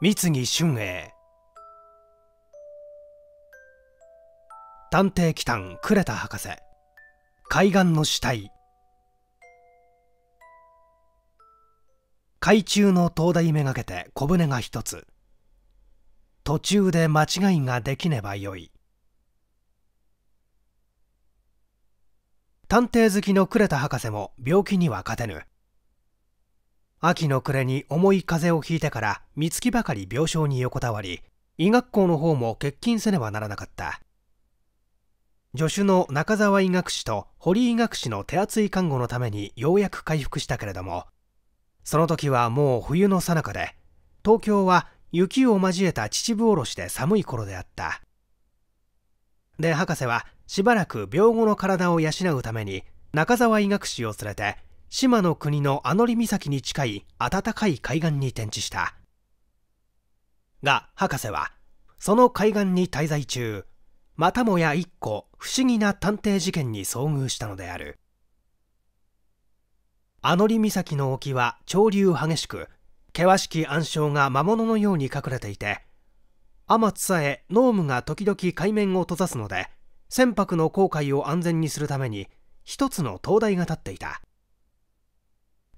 三木俊英探偵機関呉田博士海岸の死体海中の灯台めがけて小舟が一つ途中で間違いができねばよい探偵好きの呉田博士も病気には勝てぬ秋の暮れに重い風邪をひいてから三月ばかり病床に横たわり医学校の方も欠勤せねばならなかった助手の中澤医学士と堀医学士の手厚い看護のためにようやく回復したけれどもその時はもう冬の最中で東京は雪を交えた秩父おろしで寒い頃であったで博士はしばらく病後の体を養うために中澤医学士を連れて摩の国のアノリ岬に近い暖かい海岸に展示したが博士はその海岸に滞在中またもや一個不思議な探偵事件に遭遇したのであるアノリ岬の沖は潮流激しく険しき暗礁が魔物のように隠れていて天津さえ濃霧が時々海面を閉ざすので船舶の航海を安全にするために一つの灯台が立っていた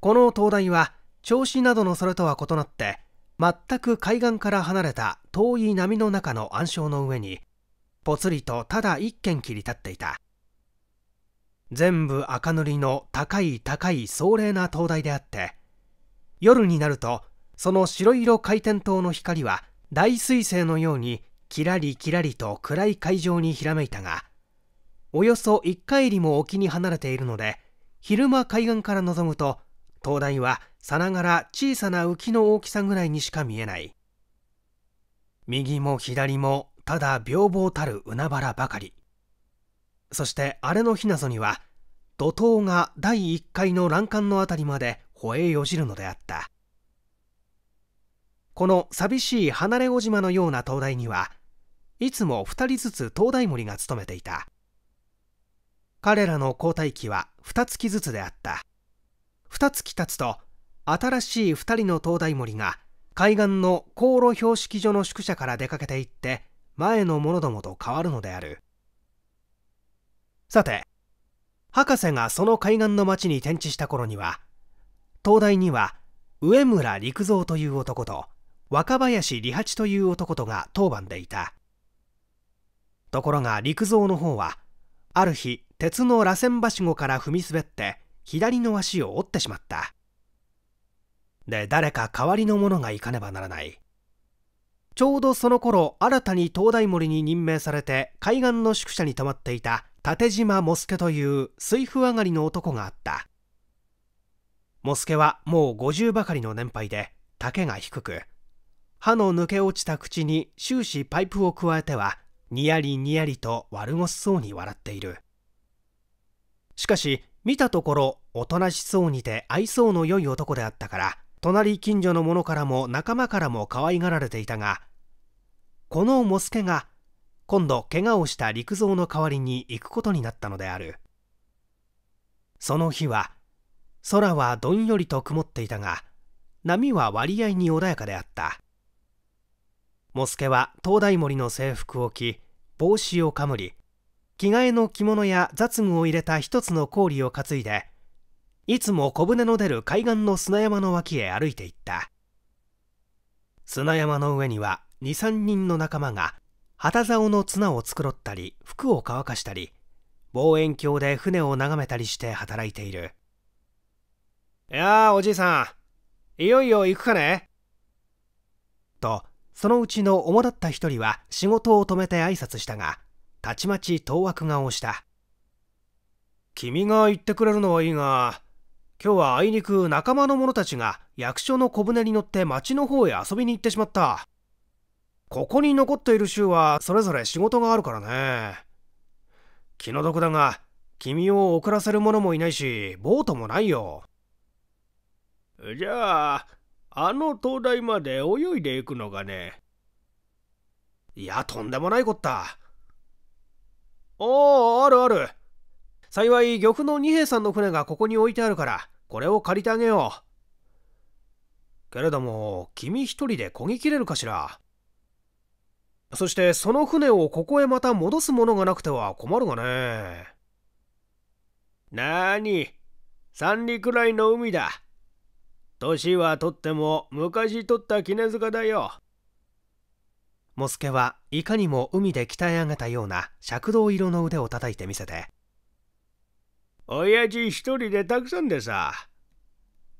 この灯台は銚子などのそれとは異なって全く海岸から離れた遠い波の中の暗礁の上にぽつりとただ一軒切り立っていた全部赤塗りの高い高い壮麗な灯台であって夜になるとその白色回転灯の光は大彗星のようにキラリキラリと暗い海上にひらめいたがおよそ1回りも沖に離れているので昼間海岸から望むと灯台はさながら小さな浮きの大きさぐらいにしか見えない右も左もただ平凡たる海原ばかりそしてあれの日なぞには怒涛が第1階の欄干の辺りまで吠えよじるのであったこの寂しい離れ小島のような灯台にはいつも2人ずつ灯台森が勤めていた彼らの交代機は2月ずつであった二月経つと新しい二人の灯台森が海岸の航路標識所の宿舎から出かけていって前の者どもと変わるのであるさて博士がその海岸の町に展示した頃には灯台には上村陸蔵という男と若林利八という男とが当番でいたところが陸蔵の方はある日鉄の螺旋はしごから踏み滑って左の足を折ってしまったで誰か代わりの者が行かねばならないちょうどその頃新たに灯台森に任命されて海岸の宿舎に泊まっていた縦島モスケという水夫上がりの男があったモスケはもう50ばかりの年配で丈が低く歯の抜け落ちた口に終始パイプを加えてはにやりにやりと悪ごしそうに笑っているしかし見たところおとなしそうにて愛想の良い男であったから隣近所の者からも仲間からも可愛がられていたがこのモスケが今度怪我をした陸蔵の代わりに行くことになったのであるその日は空はどんよりと曇っていたが波は割合に穏やかであったモスケは灯台森の制服を着帽子をかむり着替えの着物や雑具を入れた一つの氷を担いでいつも小舟の出る海岸の砂山の脇へ歩いていった砂山の上には23人の仲間が旗竿の綱を繕ったり服を乾かしたり望遠鏡で船を眺めたりして働いているいやあおじいさんいよいよ行くかねとそのうちの主だった一人は仕事を止めて挨拶したがたちまち当惑顔した君が言ってくれるのはいいが今日はあいにく仲間の者たちが役所の小舟に乗って町の方へ遊びに行ってしまったここに残っている州はそれぞれ仕事があるからね気の毒だが君を送らせる者もいないしボートもないよじゃああの灯台まで泳いでいくのがねいやとんでもないこったああ、あるある。幸い、漁夫の二兵さんの船がここに置いてあるから、これを借りてあげよう。けれども、君一人で漕ぎ切れるかしら。そして、その船をここへまた戻すものがなくては困るがね。なーに、三陸来の海だ。年はとっても昔とった絹塚だよ。モスケはいかにも海で鍛え上げたような赤銅色の腕を叩いてみせて親父一人でたくさんでさ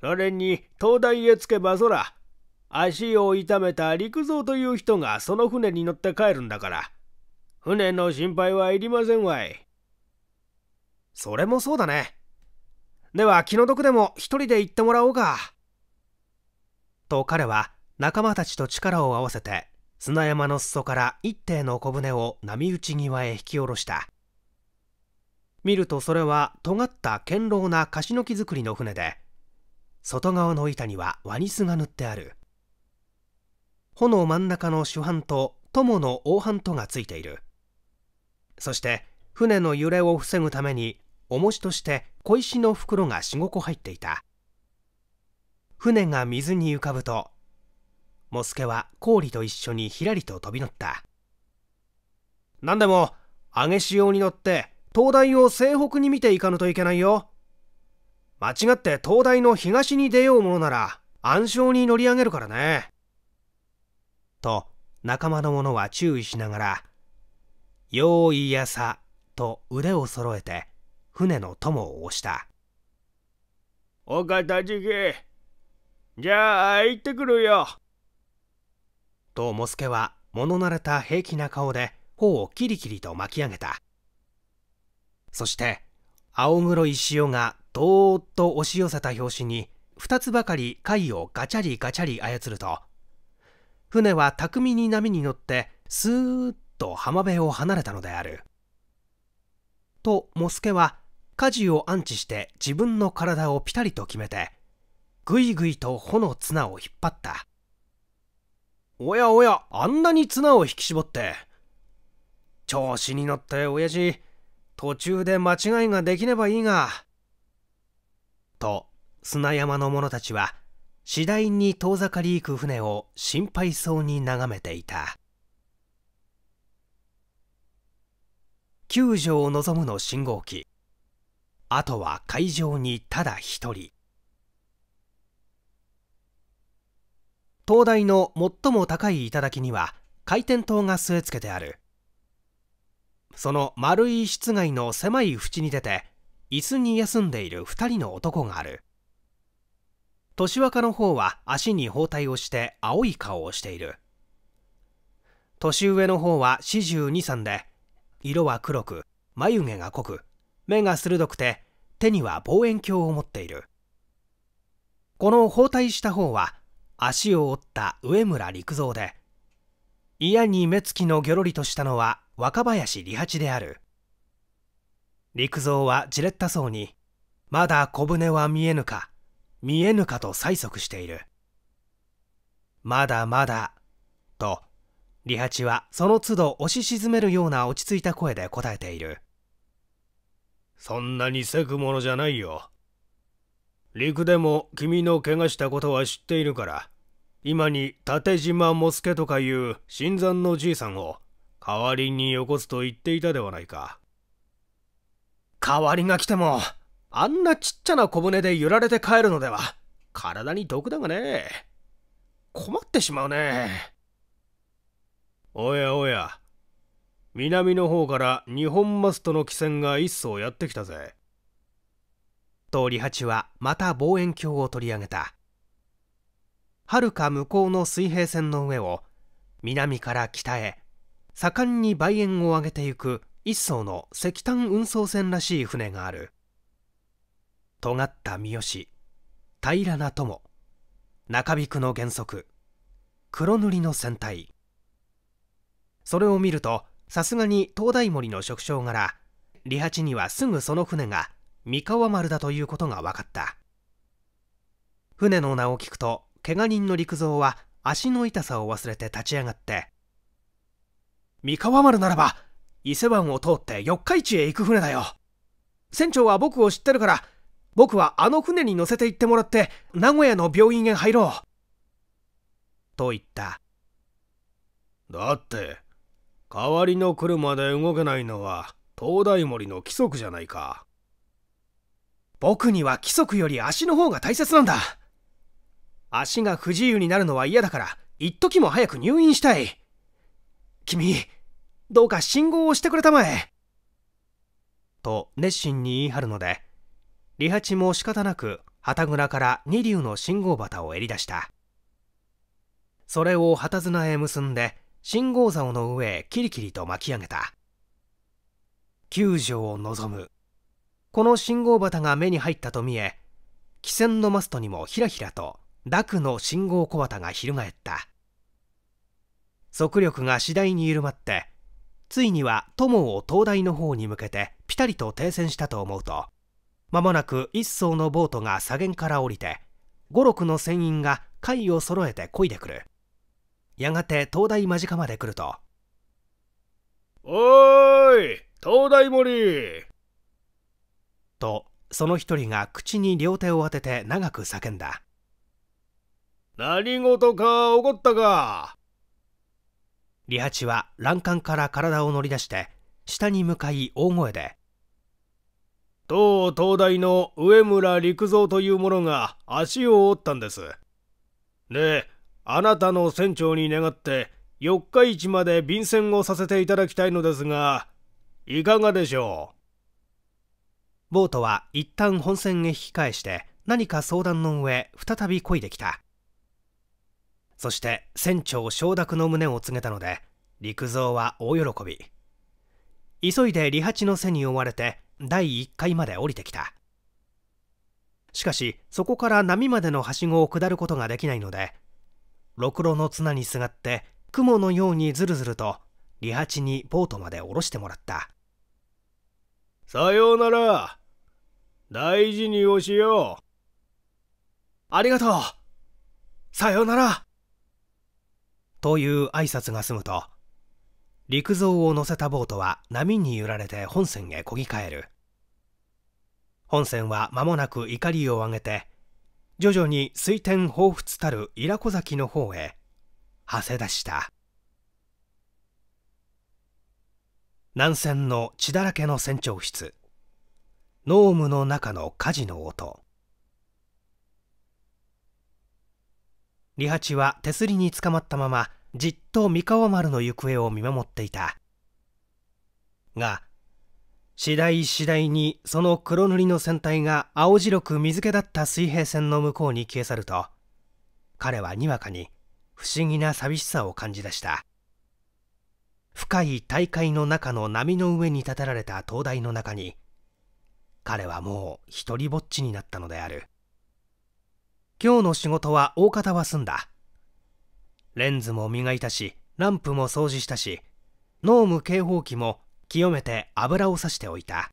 それに灯台へ着けばそら足を痛めた陸蔵という人がその船に乗って帰るんだから船の心配はいりませんわいそれもそうだねでは気の毒でも一人で行ってもらおうかと彼は仲間たちと力を合わせて砂山の裾から一艇の小舟を波打ち際へ引き下ろした見るとそれは尖った堅牢な樫の木造りの船で外側の板にはワニスが塗ってある穂の真ん中の主帆と友の大帆とがついているそして船の揺れを防ぐために重しとして小石の袋が45個入っていた船が水に浮かぶとモスケは氷と一緒にひらりと飛び乗った何でもげ潮に乗って灯台を西北に見ていかぬといけないよ間違って灯台の東に出ようものなら暗礁に乗り上げるからねと仲間の者は注意しながら「よ意やさ」と腕を揃えて船の友を押した「おかたじけじゃあ行ってくるよ」とモスケは物慣れた平気な顔で頬をキリキリと巻き上げたそして青黒い潮がどーっと押し寄せた拍子に2つばかり貝をガチャリガチャリ操ると船は巧みに波に乗ってスーッと浜辺を離れたのである。とモスケは舵を安置して自分の体をピタリと決めてぐいぐいと帆の綱を引っ張ったおやおや、あんなに綱を引き絞って。調子に乗って親父、途中で間違いができればいいが。と、砂山の者たちは、次第に遠ざかり行く船を心配そうに眺めていた。救助を望むの信号機。あとは海上にただ一人。灯台の最も高い頂には回転灯が据え付けてあるその丸い室外の狭い縁に出て椅子に休んでいる2人の男がある年若の方は足に包帯をして青い顔をしている年上の方は四十二三で色は黒く眉毛が濃く目が鋭くて手には望遠鏡を持っているこの包帯した方は足を折った上村陸蔵で嫌に目つきのギョロリとしたのは若林利八である陸蔵はじれったそうにまだ小舟は見えぬか見えぬかと催促しているまだまだと利八はその都度押し沈めるような落ち着いた声で答えているそんなにせくものじゃないよ陸でも君の怪我したことは知っているから今に立島茂助とかいう新参のじいさんを代わりによこすと言っていたではないか代わりが来てもあんなちっちゃな小舟で揺られて帰るのでは体に毒だがね困ってしまうねおやおや南の方から日本マストの汽船が一艘やってきたぜ通り八はまた望遠鏡を取り上げたはるか向こうの水平線の上を南から北へ盛んに梅園を上げていく一艘の石炭運送船らしい船がある尖った三好平らな友中引くの原則黒塗りの船体それを見るとさすがに灯台森の職掌柄利八にはすぐその船が三河丸だということが分かった船の名を聞くと怪我人の陸蔵は足の痛さを忘れて立ち上がって三河丸ならば伊勢湾を通って四日市へ行く船だよ船長は僕を知ってるから僕はあの船に乗せて行ってもらって名古屋の病院へ入ろうと言っただって代わりの車で動けないのは東大森の規則じゃないか僕には規則より足の方が大切なんだ足が不自由になるのは嫌だから、一時も早く入院したい。君、どうか信号をしてくれたまえ。と熱心に言い張るので、リハチも仕方なく旗倉から二流の信号旗を襟出した。それを旗綱へ結んで、信号竿の上へキリキリと巻き上げた。救助を望む。この信号旗が目に入ったと見え、汽船のマストにもひらひらとダクの信号小旗が翻った速力が次第に緩まってついには友を灯台の方に向けてピタリと停戦したと思うと間もなく一艘のボートが左舷から降りて五六の船員が貝を揃えて漕いでくるやがて灯台間近まで来ると「おーい灯台森!」とその一人が口に両手を当てて長く叫んだ何事か起こったかリハチは欄干から体を乗り出して下に向かい大声で当東大の上村陸蔵という者が足を折ったんですであなたの船長に願って四日市まで便箋をさせていただきたいのですがいかがでしょうボートは一旦本船へ引き返して何か相談の上再び漕いできたそして船長承諾の胸を告げたので陸蔵は大喜び急いで利八の背に追われて第1階まで降りてきたしかしそこから波までのはしごを下ることができないのでろくろの綱にすがって雲のようにずるずると利八にボートまで下ろしてもらったさようなら大事におしようありがとうさようならという挨拶が済むと陸蔵を乗せたボートは波に揺られて本船へこぎかえる本船は間もなく怒りを上げて徐々に水天彷彿たる伊良湖崎の方へはせ出した南船の血だらけの船長室濃霧の中の火事の音利八は手すりにつかまったままじっと三河丸の行方を見守っていたが次第次第にその黒塗りの船体が青白く水気だった水平線の向こうに消え去ると彼はにわかに不思議な寂しさを感じ出した深い大海の中の波の上に建てられた灯台の中に彼はもう一りぼっちになったのである今日の仕事は大方は済んだ。レンズも磨いたし、ランプも掃除したし、濃霧警報器も清めて油をさしておいた。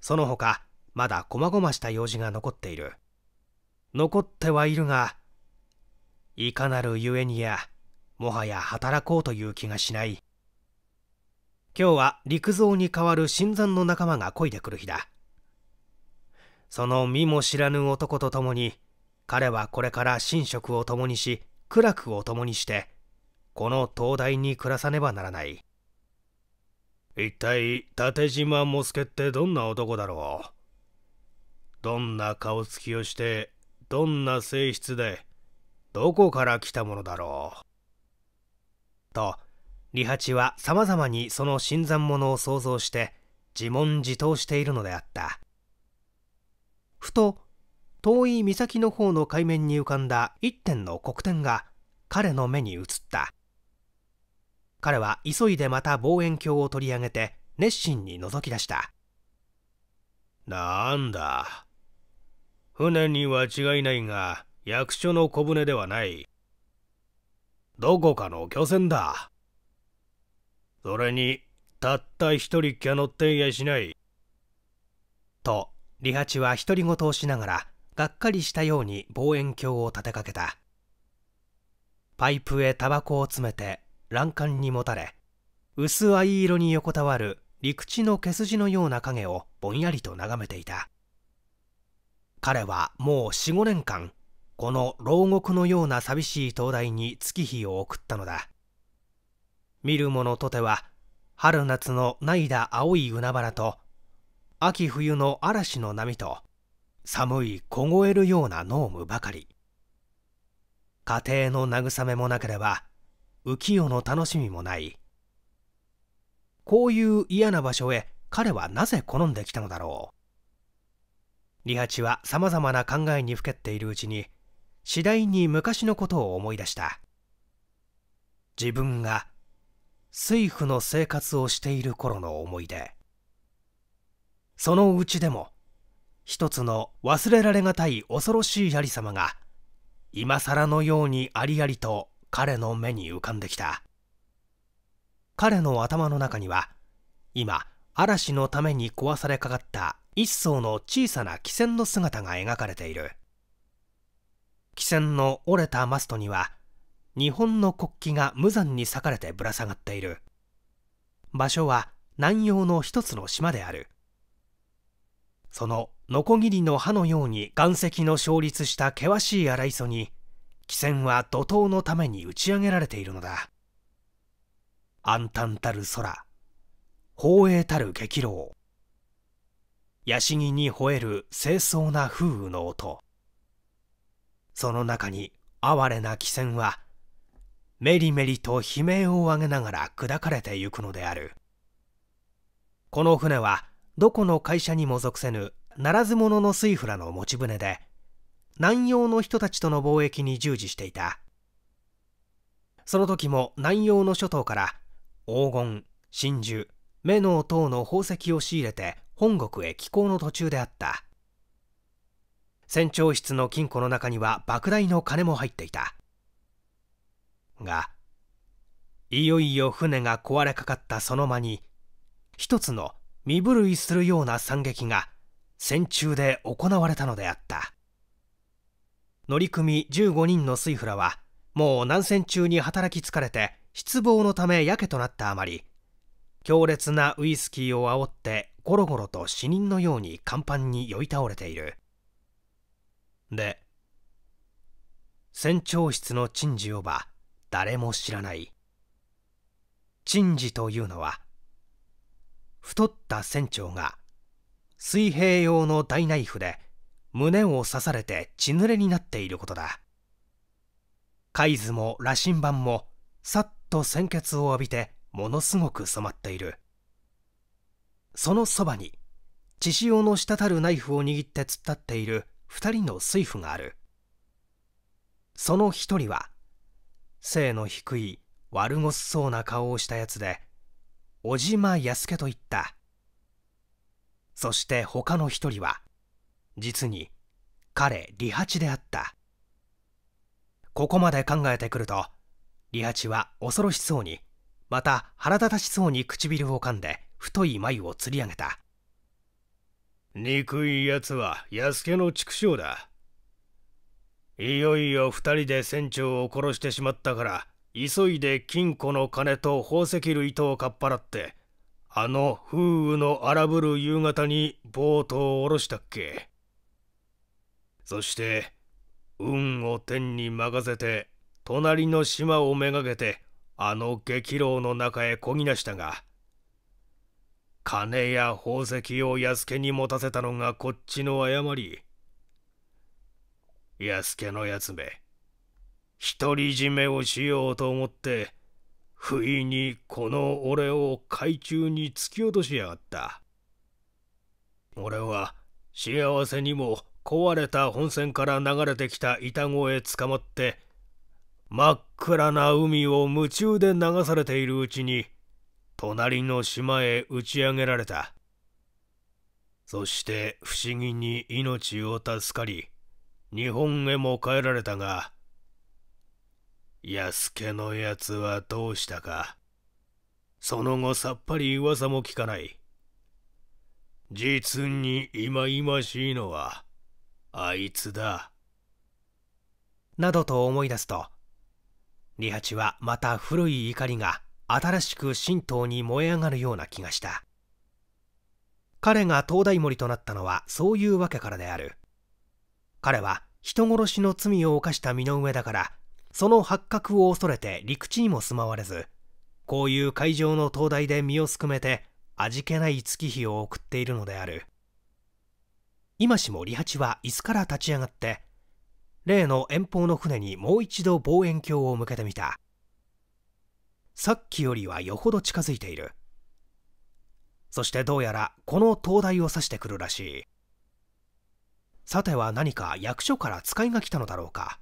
その他、まだ細々した用事が残っている。残ってはいるが、いかなるゆえにや、もはや働こうという気がしない。今日は陸蔵に代わる新参の仲間が漕いでくる日だ。その身も知らぬ男と共に彼はこれから寝食を共にし苦楽を共にしてこの灯台に暮らさねばならない一体立島茂助ってどんな男だろうどんな顔つきをしてどんな性質でどこから来たものだろうと利八はさまざまにその新参者を想像して自問自答しているのであったふと遠い岬の方の海面に浮かんだ一点の黒点が彼の目に映った彼は急いでまた望遠鏡を取り上げて熱心に覗き出したなんだ船には違いないが役所の小舟ではないどこかの漁船だそれにたった一人きゃ乗っていやしないとリハチは独り言をしながらがっかりしたように望遠鏡を立てかけたパイプへタバコを詰めて欄干にもたれ薄藍色に横たわる陸地の毛筋のような影をぼんやりと眺めていた彼はもう45年間この牢獄のような寂しい灯台に月日を送ったのだ見る者とては春夏のないだ青い海原と秋冬の嵐の波と寒い凍えるような濃霧ばかり家庭の慰めもなければ浮世の楽しみもないこういう嫌な場所へ彼はなぜ好んできたのだろう利八はさまざまな考えにふけっているうちに次第に昔のことを思い出した自分が水夫の生活をしている頃の思い出そのうちでも一つの忘れられがたい恐ろしい有様が今更のようにありありと彼の目に浮かんできた彼の頭の中には今嵐のために壊されかかった一層の小さな汽船の姿が描かれている汽船の折れたマストには日本の国旗が無残に裂かれてぶら下がっている場所は南洋の一つの島であるそのノコギリの歯のように岩石の勝立した険しい荒磯に汽船は怒涛のために打ち上げられているのだ暗淡たる空宝栄たる激浪ヤシギに吠える清掃な風雨の音その中に哀れな汽船はメリメリと悲鳴を上げながら砕かれてゆくのであるこの船はどこの会社にも属せぬならず者の水フラの持ち船で南洋の人たちとの貿易に従事していたその時も南洋の諸島から黄金真珠目の等の宝石を仕入れて本国へ寄港の途中であった船長室の金庫の中には莫大の金も入っていたがいよいよ船が壊れかかったその間に一つの身震いするような惨劇が戦中で行われたのであった乗組15人の水フらはもう南戦中に働き疲れて失望のためやけとなったあまり強烈なウイスキーを煽ってゴロゴロと死人のように甲板に酔い倒れているで船長室の珍事をば誰も知らない珍事というのは太った船長が水平用の大ナイフで胸を刺されて血濡れになっていることだ海図も羅針盤もさっと鮮血を浴びてものすごく染まっているそのそばに血潮の滴るナイフを握って突っ立っている2人の水夫があるその1人は背の低い悪ごっそうな顔をしたやつで小島康介といったそして他の一人は実に彼利八であったここまで考えてくると利八は恐ろしそうにまた腹立たしそうに唇を噛んで太い眉をつり上げた憎いやつは安家の畜生だいよいよ二人で船長を殺してしまったから急いで金庫の金と宝石類とをかっぱらってあの風雨の荒ぶる夕方にボートを下ろしたっけそして運を天に任せて隣の島をめがけてあの激浪の中へこぎなしたが金や宝石を安家に持たせたのがこっちの誤り安家のやつめ独り占めをしようと思って不意にこの俺を海中に突き落としやがった俺は幸せにも壊れた本線から流れてきた板子へ捕まって真っ暗な海を夢中で流されているうちに隣の島へ打ち上げられたそして不思議に命を助かり日本へも帰られたが安家のやつはどうしたかその後さっぱり噂も聞かない実に忌々しいのはあいつだなどと思い出すとハ八はまた古い怒りが新しく神道に燃え上がるような気がした彼が東大森となったのはそういうわけからである彼は人殺しの罪を犯した身の上だからその発覚を恐れて陸地にも住まわれずこういう海上の灯台で身をすくめて味気ない月日を送っているのである今しも利八は椅子から立ち上がって例の遠方の船にもう一度望遠鏡を向けてみたさっきよりはよほど近づいているそしてどうやらこの灯台を指してくるらしいさては何か役所から使いが来たのだろうか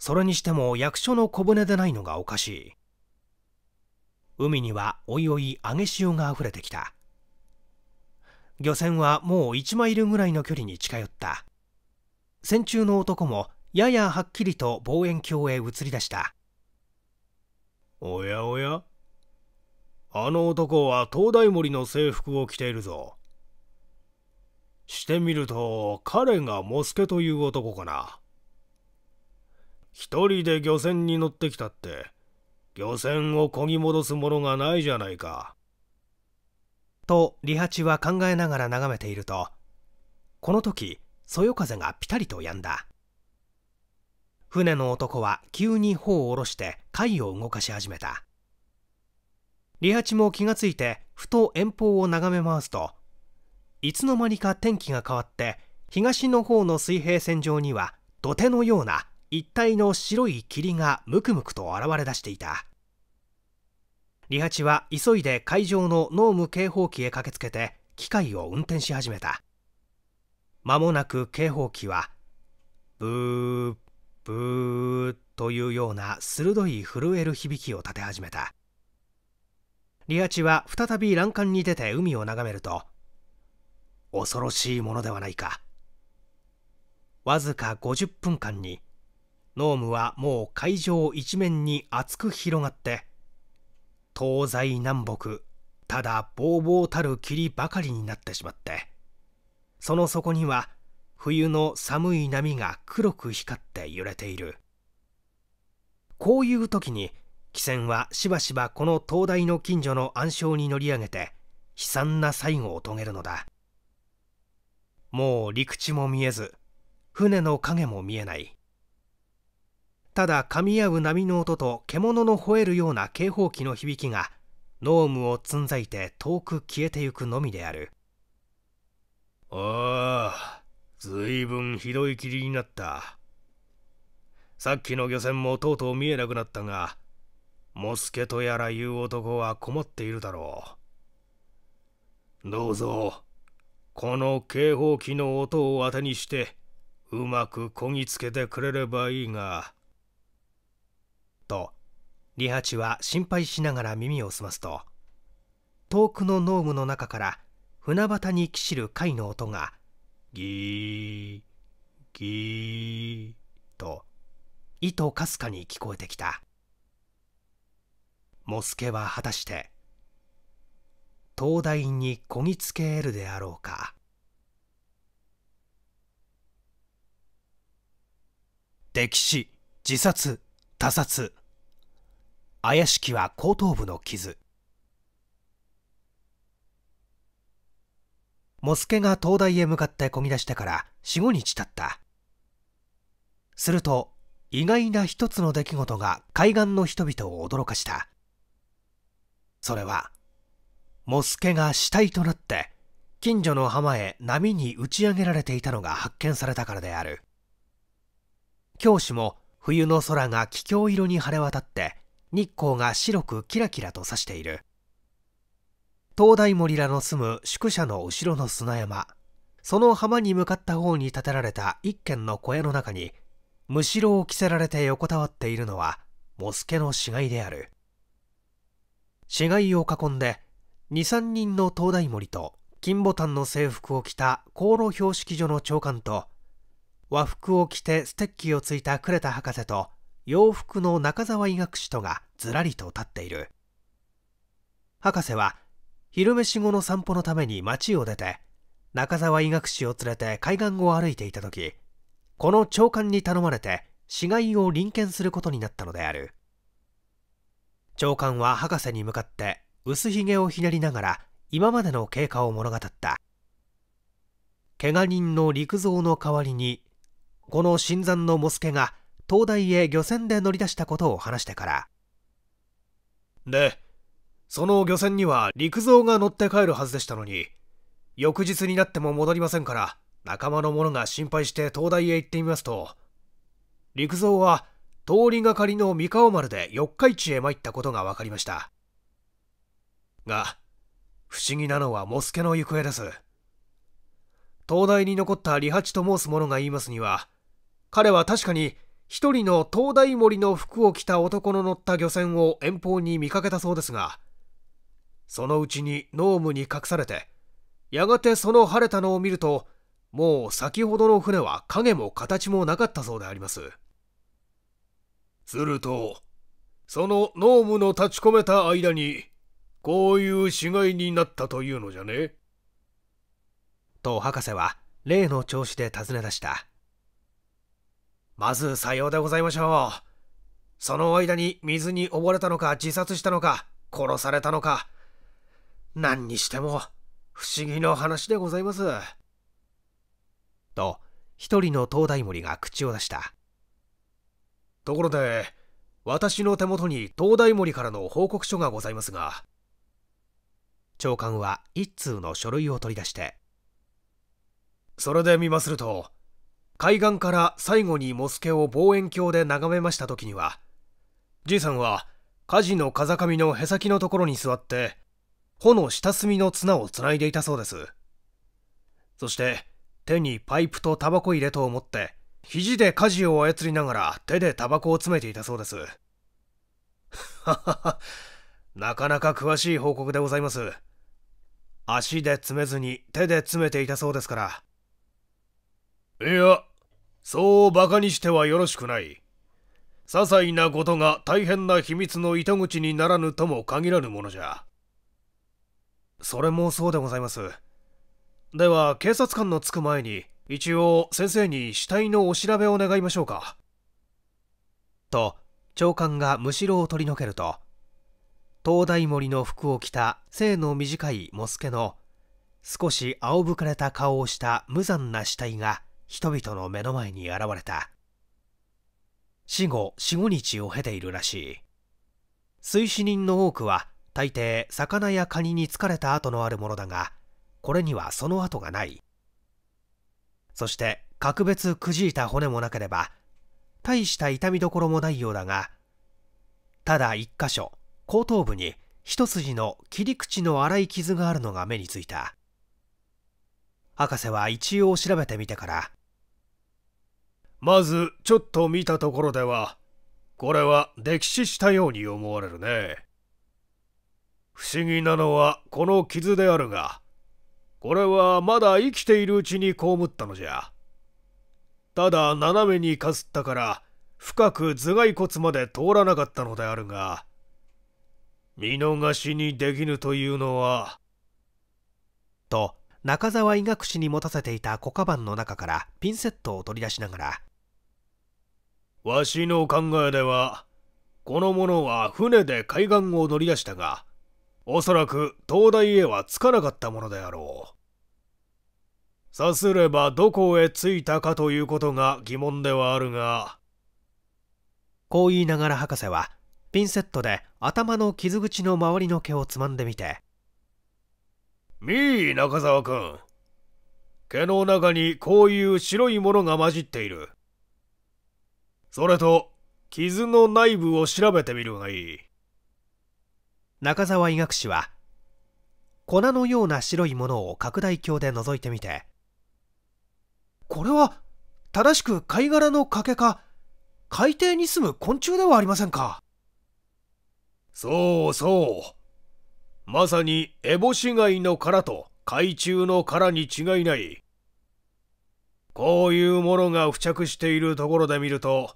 それにしても役所の小舟でないのがおかしい海にはおいおい揚げ潮があふれてきた漁船はもう1マイルぐらいの距離に近寄った船中の男もややはっきりと望遠鏡へ移り出したおやおやあの男は灯台森の制服を着ているぞしてみると彼がモスケという男かな一人で漁船に乗ってきたって漁船をこぎ戻すものがないじゃないか。と利八は考えながら眺めているとこの時そよ風がピタリと止んだ船の男は急に帆を下ろして貝を動かし始めた利八も気がついてふと遠方を眺め回すといつの間にか天気が変わって東の方の水平線上には土手のような一帯の白い霧がムクムクと現れ出していたリハチは急いで会場の濃霧警報器へ駆けつけて機械を運転し始めた間もなく警報器はブーブーというような鋭い震える響きを立て始めたリハチは再び欄干に出て海を眺めると恐ろしいものではないかわずか50分間に濃霧はもう会場一面に厚く広がって東西南北ただぼうぼうたる霧ばかりになってしまってその底には冬の寒い波が黒く光って揺れているこういう時に汽船はしばしばこの灯台の近所の暗礁に乗り上げて悲惨な最後を遂げるのだもう陸地も見えず船の影も見えないただ噛み合う波の音と獣の吠えるような警報器の響きがノームをつんざいて遠く消えてゆくのみであるああずいぶんひどい霧になったさっきの漁船もとうとう見えなくなったがモスケとやらいう男は困っているだろうどうぞこの警報器の音をあてにしてうまくこぎつけてくれればいいがとハチは心配しながら耳を澄ますと遠くの濃霧の中から船端にきしる貝の音がギーギーと意かすかに聞こえてきたモスケは果たして灯台にこぎつけるであろうか溺死自殺他殺怪しきは後頭部の傷モスケが灯台へ向かってこぎ出してから45日経ったすると意外な一つの出来事が海岸の人々を驚かしたそれはモスケが死体となって近所の浜へ波に打ち上げられていたのが発見されたからである教師も冬の空が気境色に晴れ渡って日光が白くキラキラと差している灯台森らの住む宿舎の後ろの砂山その浜に向かった方に建てられた一軒の小屋の中にむしろを着せられて横たわっているのはモスケの死骸である死骸を囲んで23人の灯台森と金ボタンの制服を着た航路標識所の長官と和服を着てステッキをついた呉田博士と洋服の中沢医学士とがずらりと立っている博士は昼飯後の散歩のために町を出て中沢医学士を連れて海岸を歩いていた時この長官に頼まれて死骸を臨検することになったのである長官は博士に向かって薄ひげをひねりながら今までの経過を物語った怪我人の陸蔵の代わりにこの新参のモスケが東大へ漁船で乗り出したことを話してからでその漁船には陸蔵が乗って帰るはずでしたのに翌日になっても戻りませんから仲間の者が心配して東大へ行ってみますと陸蔵は通りがかりの三河丸で四日市へ参ったことが分かりましたが不思議なのはモスケの行方です東大に残った利八と申す者が言いますには彼は確かに人の灯台森の服を着た男の乗った漁船を遠方に見かけたそうですが、そのうちに濃霧に隠されて、やがてその晴れたのを見ると、もう先ほどの船は影も形もなかったそうであります。すると、その濃霧の立ち込めた間に、こういう死骸になったというのじゃね。と博士は例の調子で尋ね出した。まずさようでございましょう。その間に水に溺れたのか自殺したのか殺されたのか何にしても不思議の話でございます。と一人の灯台森が口を出したところで私の手元に灯台森からの報告書がございますが長官は一通の書類を取り出してそれで見ますると海岸から最後にモスケを望遠鏡で眺めました時にはじいさんは火事の風上のへさきのところに座って穂の下隅の綱をつないでいたそうですそして手にパイプとタバコ入れと思って肘で火事を操りながら手でタバコを詰めていたそうですなかなか詳しい報告でございます足で詰めずに手で詰めていたそうですからいやそう馬鹿にしてはよろしくない。些細なことが大変な秘密の糸口にならぬとも限らぬものじゃ。それもそうでございます。では、警察官の着く前に、一応先生に死体のお調べを願いましょうか。と、長官がむしろを取り除けると、灯台森の服を着た背の短いモスケの、少し青ぶかれた顔をした無残な死体が、人々の目の前に現れた死後45日を経ているらしい水死人の多くは大抵魚やカニに疲れた跡のあるものだがこれにはその跡がないそして格別くじいた骨もなければ大した痛みどころもないようだがただ1箇所後頭部に一筋の切り口の粗い傷があるのが目についた博士は一応調べてみてからまずちょっと見たところではこれは溺死したように思われるね不思議なのはこの傷であるがこれはまだ生きているうちに被ったのじゃただ斜めにかすったから深く頭蓋骨まで通らなかったのであるが見逃しにできぬというのはと中澤医学士に持たせていた小カバンの中からピンセットを取り出しながらわしの考えでは、この者は船で海岸を乗り出したが、おそらく灯台へは着かなかったものであろう。さすればどこへ着いたかということが疑問ではあるが。こう言いながら博士は、ピンセットで頭の傷口の周りの毛をつまんでみて。みー、中沢君。毛の中にこういう白いものが混じっている。それと傷の内部を調べてみるがいい中澤医学士は粉のような白いものを拡大鏡で覗いてみてこれは正しく貝殻の欠けか海底に住む昆虫ではありませんかそうそうまさにエボシ貝の殻と海中の殻に違いないこういうものが付着しているところで見ると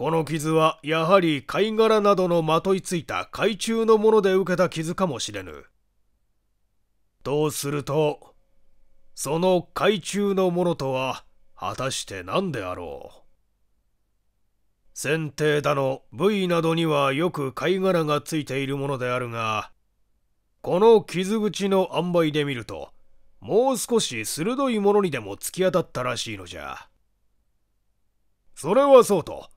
この傷はやはり貝殻などのまといついた海中のもので受けた傷かもしれぬ。とすると、その海中のものとは果たして何であろう。船底だの部位などにはよく貝殻がついているものであるが、この傷口の塩梅で見ると、もう少し鋭いものにでも突き当たったらしいのじゃ。それはそうと、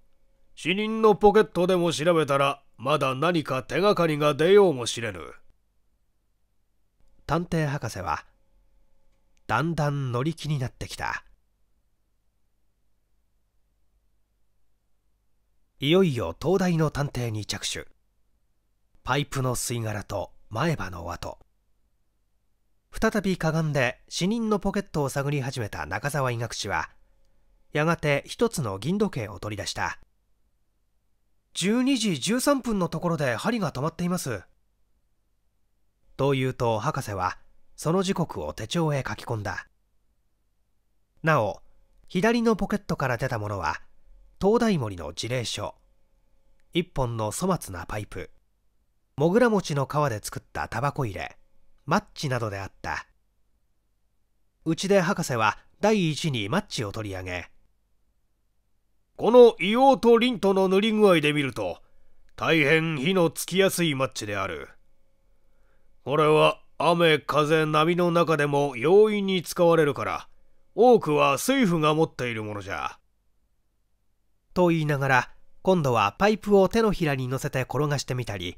死人のポケットでも調べたらまだ何か手がかりが出ようもしれぬ探偵博士はだんだん乗り気になってきたいよいよ灯台の探偵に着手パイプの吸い殻と前歯の跡再びかがんで死人のポケットを探り始めた中澤医学士はやがて一つの銀時計を取り出した12時13分のところで針が止まっていますというと博士はその時刻を手帳へ書き込んだなお左のポケットから出たものは灯台森の事例書一本の粗末なパイプもぐら餅の皮で作ったタバコ入れマッチなどであったうちで博士は第一にマッチを取り上げこの硫黄とリンとの塗り具合で見ると、大変火のつきやすいマッチである。これは雨、風、波の中でも容易に使われるから、多くは政府が持っているものじゃ。と言いながら、今度はパイプを手のひらに乗せて転がしてみたり、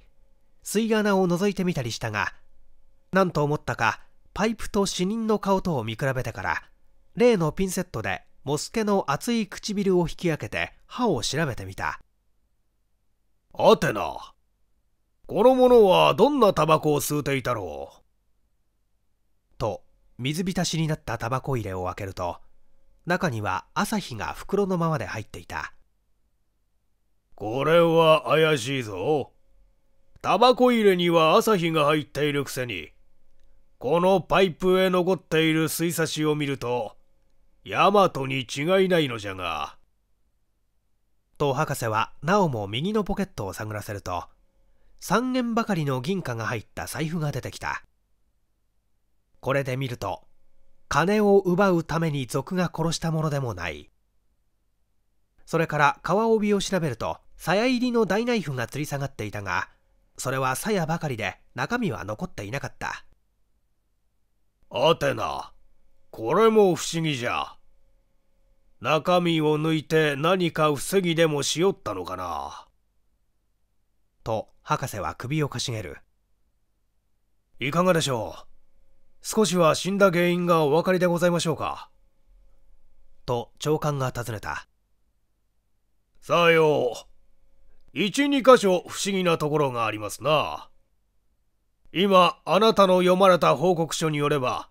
吸い穴を覗いてみたりしたが、何と思ったか、パイプと死人の顔とを見比べてから、例のピンセットでモスケの厚い唇を引き上げて歯を調べてみた。アテナ。この者はどんなタバコを吸うていたろうと、水浸しになったタバコ入れを開けると、中には朝日が袋のままで入っていた。これは怪しいぞ。タバコ入れには朝日が入っているくせに、このパイプへ残っている水差しを見ると、ヤマトに違いないのじゃが。と博士はなおも右のポケットを探らせると3円ばかりの銀貨が入った財布が出てきたこれで見ると金を奪うために賊が殺したものでもないそれから川帯を調べると鞘入りの大ナイフが吊り下がっていたがそれは鞘ばかりで中身は残っていなかったアテナこれも不思議じゃ中身を抜いて何か防ぎでもしよったのかなと博士は首をかしげるいかがでしょう少しは死んだ原因がお分かりでございましょうかと長官が尋ねたさよう12箇所不思議なところがありますな今あなたの読まれた報告書によれば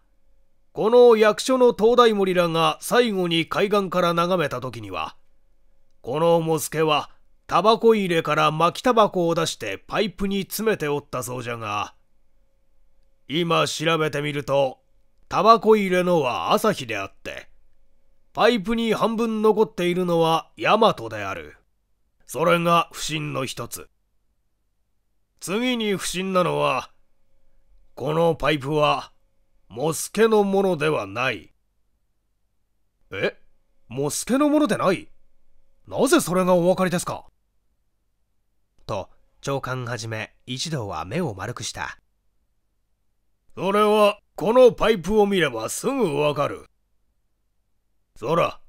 この役所の灯台森らが最後に海岸から眺めた時には、このモスケはタバコ入れから巻きタバコを出してパイプに詰めておったそうじゃが、今調べてみると、タバコ入れのは朝日であって、パイプに半分残っているのはヤマトである。それが不審の一つ。次に不審なのは、このパイプはモスケのものではない。えモスケのものでないなぜそれがお分かりですかと、長官はじめ一同は目を丸くした。それは、このパイプを見ればすぐわかる。そら、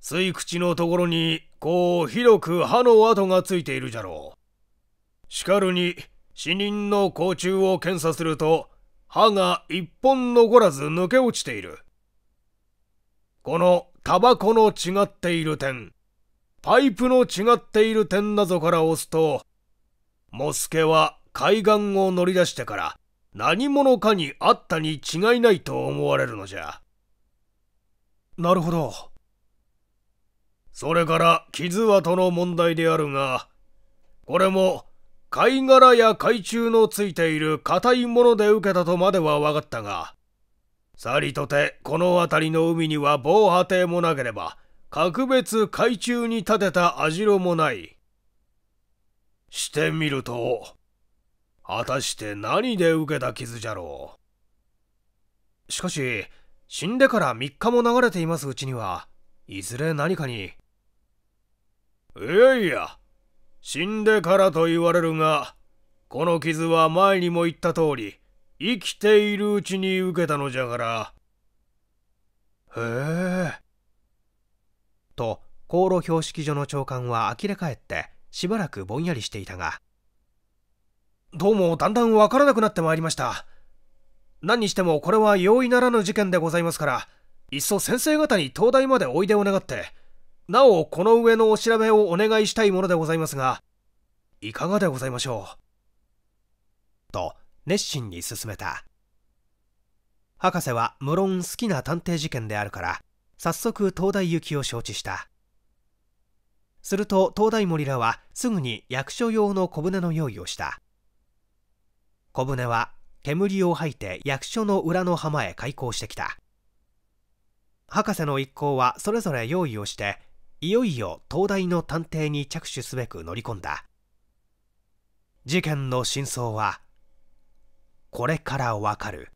吸い口のところに、こう、広く歯の跡がついているじゃろう。しかるに、死人の甲虫を検査すると、歯が一本残らず抜け落ちている。このタバコの違っている点、パイプの違っている点などから押すと、モスケは海岸を乗り出してから何者かにあったに違いないと思われるのじゃ。なるほど。それから傷跡の問題であるが、これも貝殻や海中のついている硬いもので受けたとまでは分かったが、さりとてこの辺りの海には防波堤もなければ、格別海中に建てた網代もない。してみると、果たして何で受けた傷じゃろう。しかし、死んでから3日も流れていますうちには、いずれ何かに。いやいや、死んでからと言われるが、この傷は前にも言った通り、生きているうちに受けたのじゃから。へえ。と、航路標識所の長官は呆れ返って、しばらくぼんやりしていたが。どうもだんだんわからなくなってまいりました。何にしてもこれは容易ならぬ事件でございますから、いっそ先生方に東大までおいでを願って、なおこの上のお調べをお願いしたいものでございますがいかがでございましょうと熱心に勧めた博士は無論好きな探偵事件であるから早速東大行きを承知したすると東大森らはすぐに役所用の小舟の用意をした小舟は煙を吐いて役所の裏の浜へ開港してきた博士の一行はそれぞれ用意をしていよいよ東大の探偵に着手すべく乗り込んだ事件の真相はこれからわかる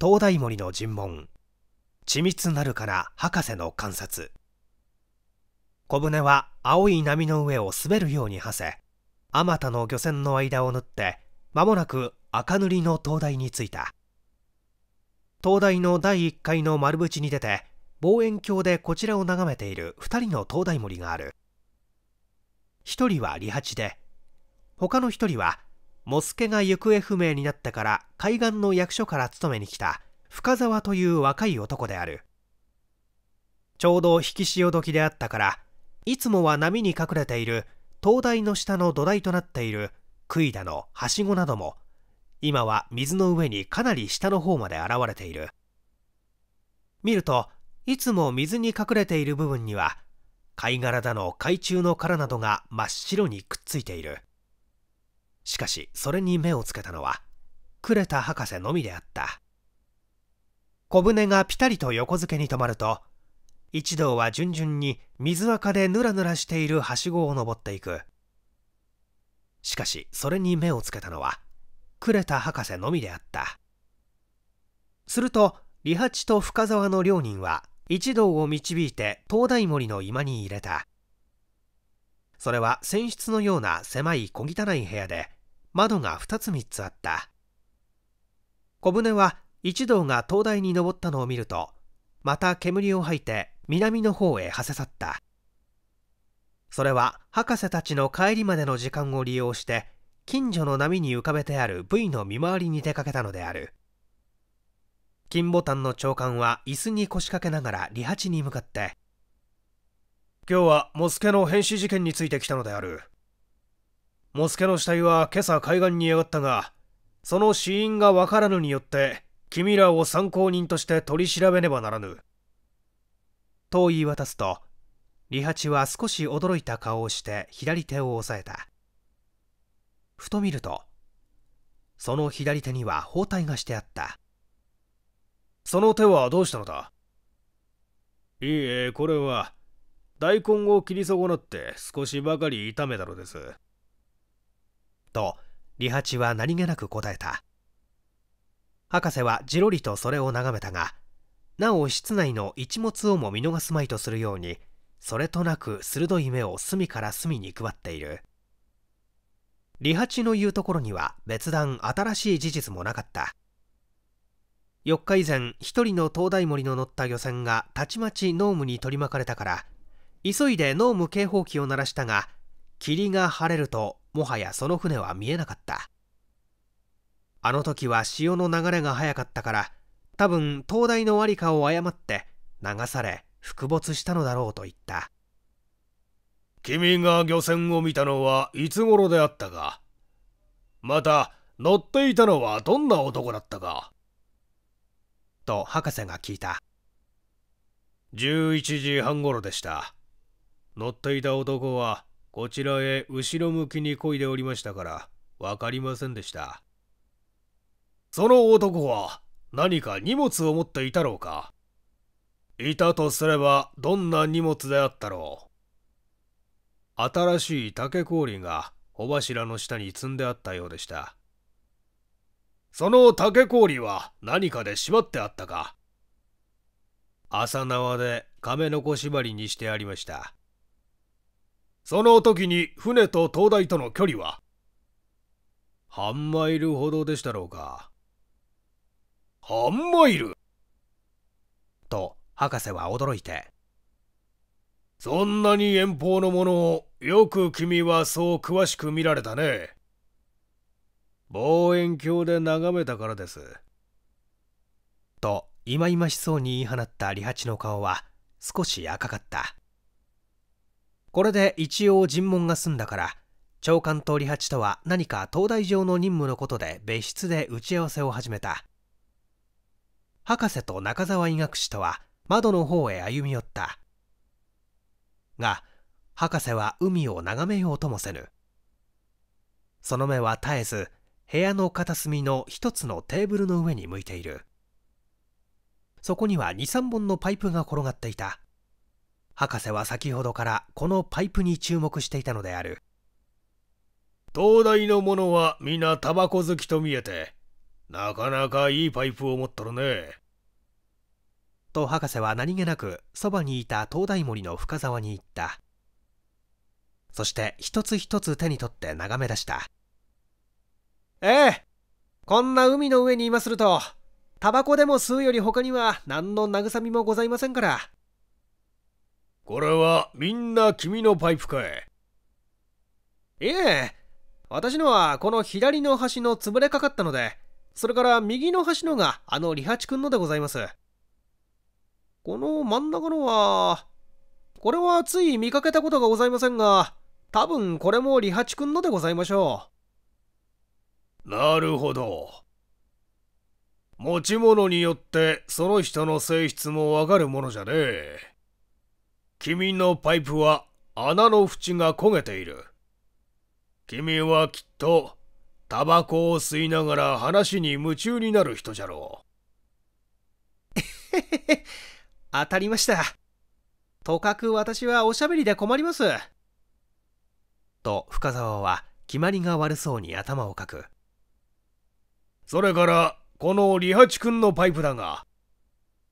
東大森の尋問緻密なるかな博士の観察小舟は青い波の上を滑るように馳せあまたの漁船の間を縫って間もなく赤塗りの灯台に着いた東大の第1階の丸縁に出て望遠鏡でこちらを眺めている2人の灯台森がある1人はリハチで他の1人はモスケが行方不明になってから海岸の役所から勤めに来た深沢という若い男であるちょうど引き潮時であったからいつもは波に隠れている灯台の下の土台となっている杭だのはしごなども今は水の上にかなり下の方まで現れている見るといつも水に隠れている部分には貝殻だの海中の殻などが真っ白にくっついているしかしそれに目をつけたのはクレタ博士のみであった小舟がピタリと横付けに止まると一同は順々に水垢でぬらぬらしているはしごを登っていくしかしそれに目をつけたのは呉田博士のみであったすると利八と深沢の両人は一同を導いて東大森の居間に入れたそれは船室のような狭い小汚い部屋で窓が2つ3つあった小舟は一同が灯台に登ったのを見るとまた煙を吐いて南の方へはせ去ったそれは博士たちの帰りまでの時間を利用して近所の波に浮かべてある V の見回りに出かけたのである金ボタンの長官は椅子に腰掛けながら利八に向かって今日はモスケの変死事件についてきたのであるモスケの死体は今朝海岸に上がったがその死因がわからぬによって君らを参考人として取り調べねばならぬと言い渡すとリハチは少し驚いた顔をして左手を押さえたふと見るとその左手には包帯がしてあったその手はどうしたのだいいえこれは大根を切り損なって少しばかり痛めたのですと利八は何気なく答えた博士はじろりとそれを眺めたがなお室内の一物をも見逃すまいとするようにそれとなく鋭い目を隅から隅に配っている利八の言うところには別段新しい事実もなかった4日以前一人の灯台森の乗った漁船がたちまち濃霧に取り巻かれたから急いで濃霧警報器を鳴らしたが霧が晴れるともはやその船は見えなかったあの時は潮の流れが速かったから多分灯台の在りかを誤って流され復没したのだろうと言った君が漁船を見たのはいつ頃であったかまた乗っていたのはどんな男だったかと博士が聞いた11時半頃でした乗っていた男はこちらへ後ろ向きに漕いでおりましたから分かりませんでしたその男は何か荷物を持っていたろうかいたとすればどんな荷物であったろう新しい竹氷が帆柱の下に積んであったようでしたその竹氷は何かで縛ってあったか朝縄で亀の子縛りにしてありましたその時に船と灯台との距離は半マイルほどでしたろうか半マイルと博士は驚いてそんなに遠方のものをよく君はそう詳しく見られたね。望遠鏡で眺めたからです。と、いまいましそうに言い放ったリハチの顔は少し赤かった。これで一応尋問が済んだから、長官とリハチとは何か東大上の任務のことで別室で打ち合わせを始めた。博士と中沢医学士とは窓の方へ歩み寄った。が博士は海を眺めようともせぬその目は絶えず部屋の片隅の一つのテーブルの上に向いているそこには23本のパイプが転がっていた博士は先ほどからこのパイプに注目していたのである東大の者は皆タバコ好きと見えてなかなかいいパイプを持っとるねと博士は何気なくそばにいた灯台森の深沢に行ったそして一つ一つ手に取って眺め出したええこんな海の上にいまするとタバコでも吸うより他には何の慰みもございませんからこれはみんな君のパイプかいいえ私のはこの左の端の潰れかかったのでそれから右の端のがあのリハチ君のでございますこの真ん中のは、これはつい見かけたことがございませんが、多分これもリハチ君のでございましょう。なるほど。持ち物によってその人の性質もわかるものじゃねえ。君のパイプは穴の縁が焦げている。君はきっと、タバコを吸いながら話に夢中になる人じゃろう。当たりました。とかく私はおしゃべりで困ります。と深沢は決まりが悪そうに頭をかく。それから、この利八君のパイプだが、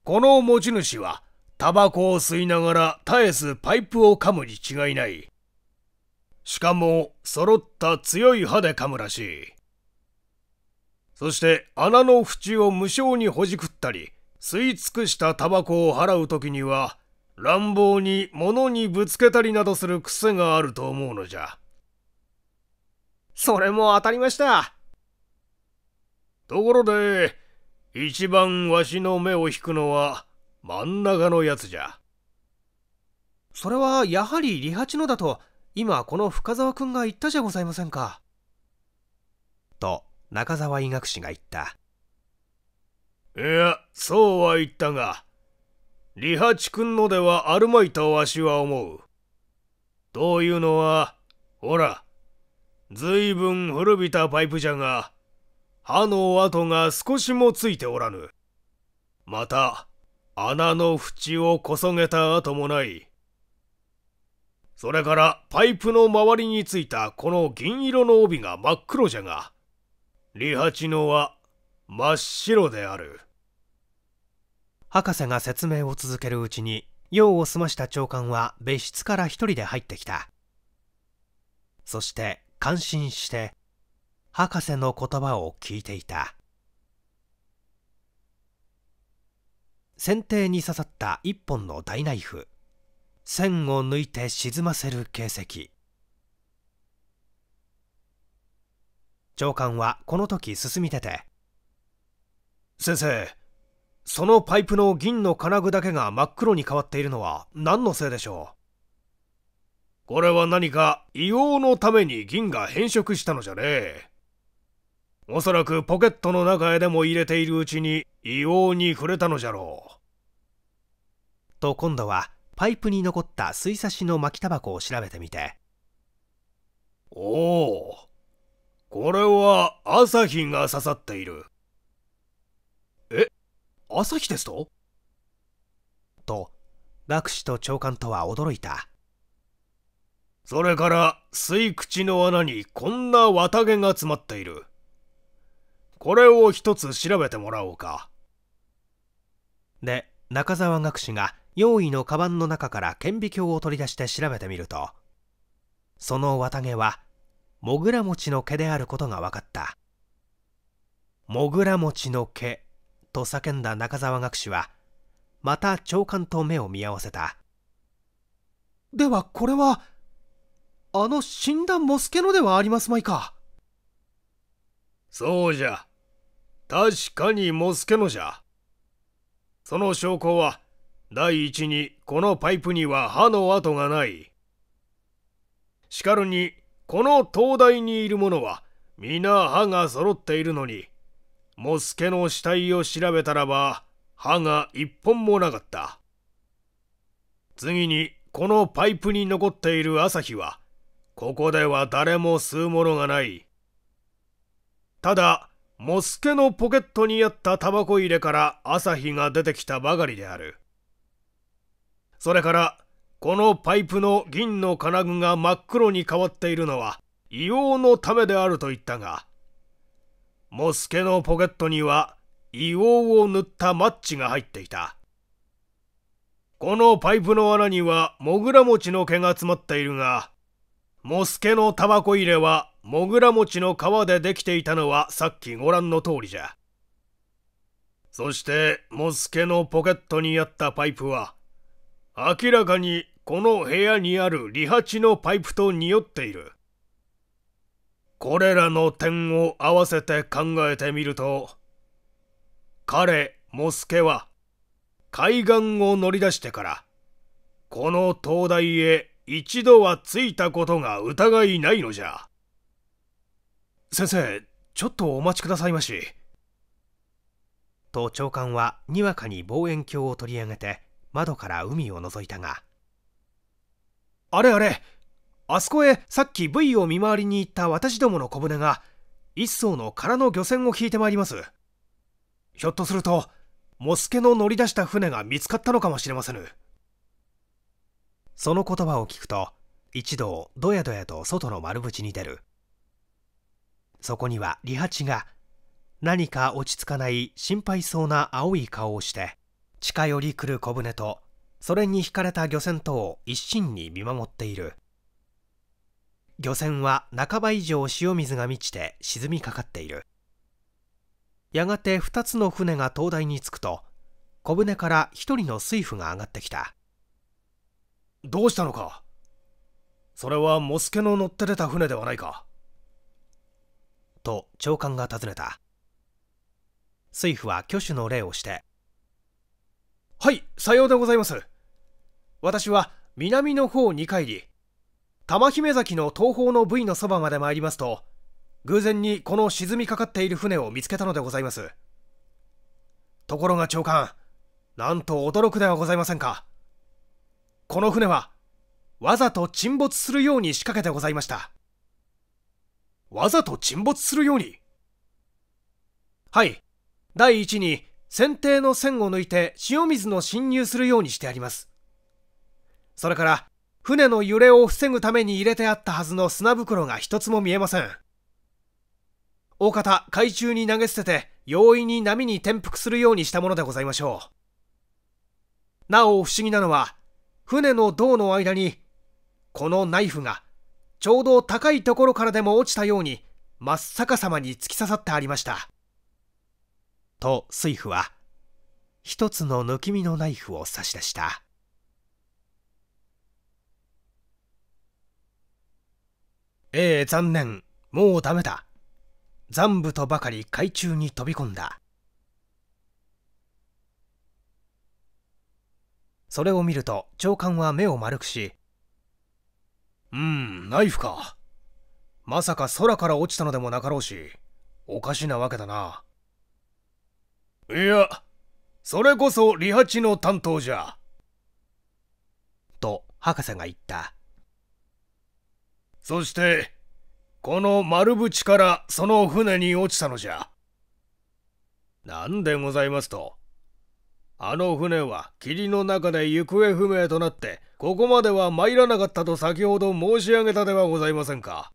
この持ち主は、タバコを吸いながら絶えずパイプを噛むに違いない。しかも、揃った強い歯で噛むらしい。そして、穴の縁を無性にほじくったり、吸い尽くしたタバコを払う時には乱暴に物にぶつけたりなどする癖があると思うのじゃそれも当たりましたところで一番わしの目を引くのは真ん中のやつじゃそれはやはり利八のだと今この深沢君が言ったじゃございませんかと中澤医学士が言ったいや、そうは言ったが、利八君のではあるまいとわしは思う。というのは、ほら、ずいぶん古びたパイプじゃが、歯の跡が少しもついておらぬ。また、穴の縁をこそげた跡もない。それから、パイプの周りについたこの銀色の帯が真っ黒じゃが、利八のは真っ白である。博士が説明を続けるうちに用を済ました長官は別室から一人で入ってきたそして感心して博士の言葉を聞いていた先底に刺さった一本の大ナイフ線を抜いて沈ませる形跡長官はこの時進み出て「先生そのパイプの銀の金具だけが真っ黒に変わっているのは何のせいでしょうこれは何か硫黄のために銀が変色したのじゃねえ。おそらくポケットの中へでも入れているうちに硫黄に触れたのじゃろう。と今度はパイプに残った水差しの巻きタバコを調べてみて。おお、これは朝日が刺さっている。朝日ですとと学士と長官とは驚いたそれから吸い口の穴にこんな綿毛が詰まっているこれを一つ調べてもらおうかで中澤学士が用意のカバンの中から顕微鏡を取り出して調べてみるとその綿毛はモグラ餅の毛であることが分かったモグラ餅の毛と叫んだ中沢学士はまた長官と目を見合わせたではこれはあの死んだモスケノではありますまいかそうじゃ確かにモスケノじゃその証拠は第一にこのパイプには歯の跡がないしかるにこの灯台にいる者は皆歯が揃っているのにモスケの死体を調べたらば、歯が一本もなかった。次に、このパイプに残っている朝日は、ここでは誰も吸うものがない。ただ、モスケのポケットにあったタバコ入れから朝日が出てきたばかりである。それから、このパイプの銀の金具が真っ黒に変わっているのは、硫黄のためであると言ったが、モスケのポケットには硫黄を塗ったマッチが入っていたこのパイプの穴にはモグラ餅の毛が詰まっているがモスケのタバコ入れはモグラ餅の皮でできていたのはさっきご覧の通りじゃそしてモスケのポケットにあったパイプは明らかにこの部屋にあるリハチのパイプと匂っているこれらの点を合わせて考えてみると彼モスケは海岸を乗り出してからこの灯台へ一度は着いたことが疑いないのじゃ先生ちょっとお待ちくださいましと長官はにわかに望遠鏡を取り上げて窓から海を覗いたがあれあれあそこへさっき位を見回りに行った私どもの小舟が一艘の空の漁船を引いてまいりますひょっとするとモスケの乗り出した船が見つかったのかもしれませぬその言葉を聞くと一同どやどやと外の丸縁に出るそこには利八が何か落ち着かない心配そうな青い顔をして近寄り来る小舟とそれに引かれた漁船とを一心に見守っている漁船は半ば以上塩水が満ちて沈みかかっているやがて2つの船が灯台に着くと小舟から1人の水夫が上がってきたどうしたのかそれはモスケの乗って出た船ではないかと長官が尋ねた水夫は挙手の礼をして「はいさようでございます私は南の方に帰り玉姫崎の東方の部位のそばまで参りますと偶然にこの沈みかかっている船を見つけたのでございますところが長官なんと驚くではございませんかこの船はわざと沈没するように仕掛けてございましたわざと沈没するようにはい第一に船底の線を抜いて塩水の侵入するようにしてありますそれから船の揺れを防ぐために入れてあったはずの砂袋が一つも見えません。大方、海中に投げ捨てて、容易に波に転覆するようにしたものでございましょう。なお不思議なのは、船の胴の間に、このナイフが、ちょうど高いところからでも落ちたように、真っ逆さまに突き刺さってありました。と、水夫は、一つの抜き身のナイフを差し出した。ええ残念もうダメだ残部とばかり海中に飛び込んだそれを見ると長官は目を丸くしうんナイフかまさか空から落ちたのでもなかろうしおかしなわけだないやそれこそリハチの担当じゃと博士が言ったそしてこの丸淵からその船に落ちたのじゃ何でございますとあの船は霧の中で行方不明となってここまでは参らなかったと先ほど申し上げたではございませんか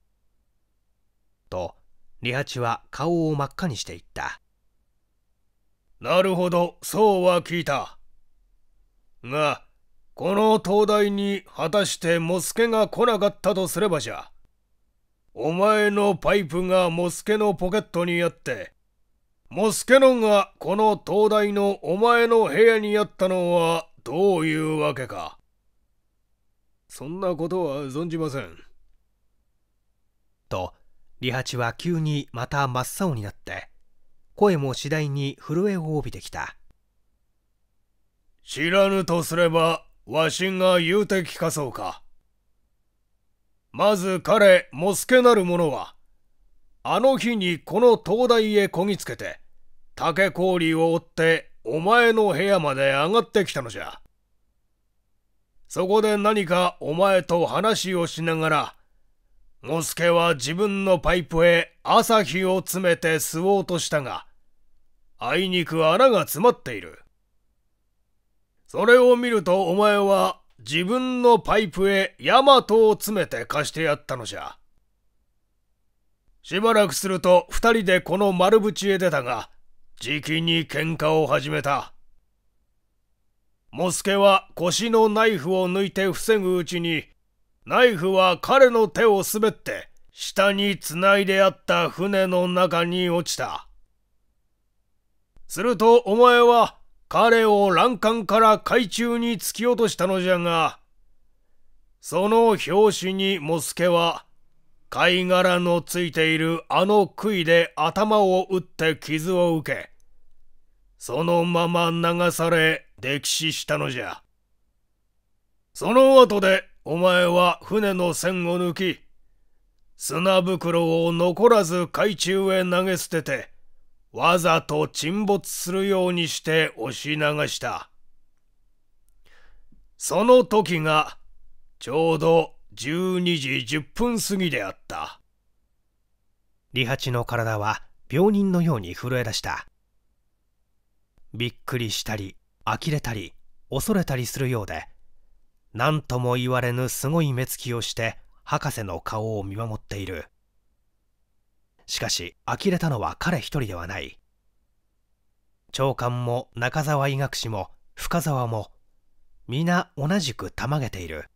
と利八は顔を真っ赤にしていったなるほどそうは聞いたがこの灯台に果たしてモスケが来なかったとすればじゃ。お前のパイプがモスケのポケットにあって、モスケのがこの灯台のお前の部屋にあったのはどういうわけか。そんなことは存じません。と、リハチは急にまた真っ青になって、声も次第に震えを帯びてきた。知らぬとすればわしが言うて聞かそうか。まず彼、モスケなる者は、あの日にこの灯台へこぎつけて、竹氷を追ってお前の部屋まで上がってきたのじゃ。そこで何かお前と話をしながら、モスケは自分のパイプへ朝日を詰めて吸おうとしたが、あいにく穴が詰まっている。それを見るとお前は自分のパイプへヤマトを詰めて貸してやったのじゃ。しばらくすると二人でこの丸縁へ出たが、じきに喧嘩を始めた。モスケは腰のナイフを抜いて防ぐうちに、ナイフは彼の手を滑って、下に繋いであった船の中に落ちた。するとお前は彼を欄干から海中に突き落としたのじゃが、その拍子にモスケは、貝殻のついているあの杭で頭を打って傷を受け、そのまま流され溺死したのじゃ。その後でお前は船の線を抜き、砂袋を残らず海中へ投げ捨てて、わざと沈没するようにして押し流した。その時がちょうど12時10分過ぎであった。リハチの体は病人のように震え出した。びっくりしたり、呆れたり、恐れたりするようで、何とも言われぬすごい目つきをして博士の顔を見守っている。しかし呆れたのは彼一人ではない長官も中澤医学士も深沢も皆同じくたまげている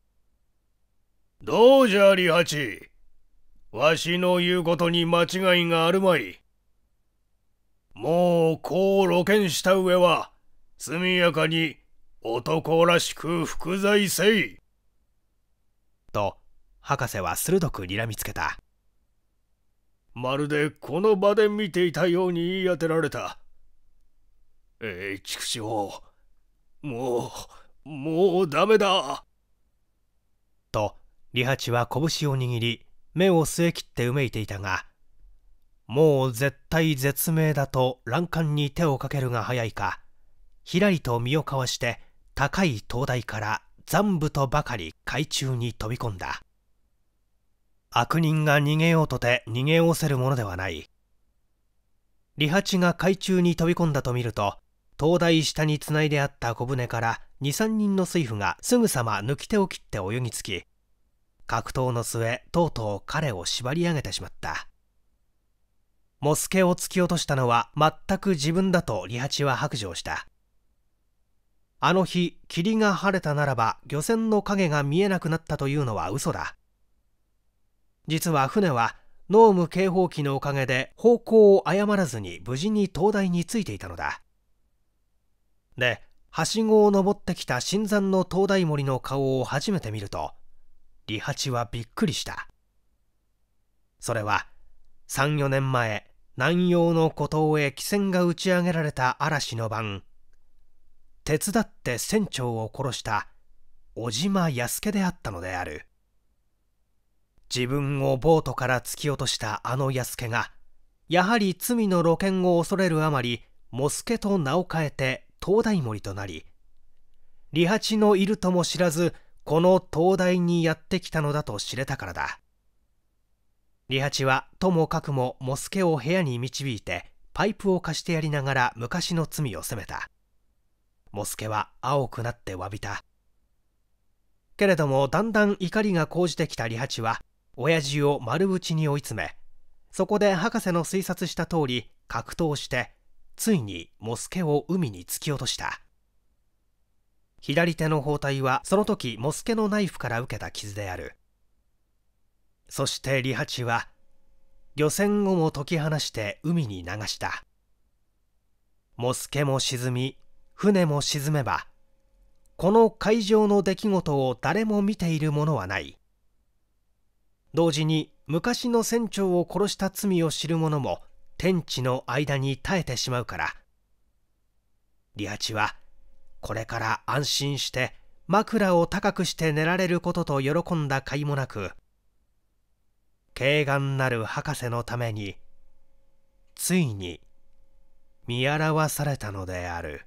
どうじゃハ八わしの言うことに間違いがあるまいもうこう露見した上は速やかに男らしく服罪せいと博士は鋭く睨みつけたまるでこの場で見ていたように言い当てられた。えー、畜生。もう、もうダメだ。と、リハチは拳を握り、目を据え切ってうめいていたが、もう絶対絶命だと欄干に手をかけるが早いか、ひらりと身をかわして、高い灯台から残部とばかり海中に飛び込んだ。悪人が逃げようとて逃げおせるものではない利八が海中に飛び込んだと見ると灯台下につないであった小舟から23人の水夫がすぐさま抜き手を切って泳ぎつき格闘の末とうとう彼を縛り上げてしまったモスケを突き落としたのは全く自分だと利八は白状したあの日霧が晴れたならば漁船の影が見えなくなったというのは嘘だ実は船は濃霧警報器のおかげで方向を誤らずに無事に灯台についていたのだではしごを登ってきた新山の灯台森の顔を初めて見るとリハチはびっくりしたそれは34年前南洋の孤島へ汽船が打ち上げられた嵐の晩手伝って船長を殺した小島康介であったのである自分をボートから突き落としたあの安家がやはり罪の露見を恐れるあまりモスケと名を変えて東大森となり利八のいるとも知らずこの東大にやってきたのだと知れたからだ利八はともかくもモスケを部屋に導いてパイプを貸してやりながら昔の罪を責めたモスケは青くなって詫びたけれどもだんだん怒りが高じてきた利八は親父を丸縁に追い詰めそこで博士の推察した通り格闘してついにモスケを海に突き落とした左手の包帯はその時モスケのナイフから受けた傷であるそしてリハチは漁船をも解き放して海に流したモスケも沈み船も沈めばこの海上の出来事を誰も見ているものはない同時に昔の船長を殺した罪を知る者も天地の間に耐えてしまうからリアチはこれから安心して枕を高くして寝られることと喜んだ甲斐もなく軽眼なる博士のためについに見表されたのである。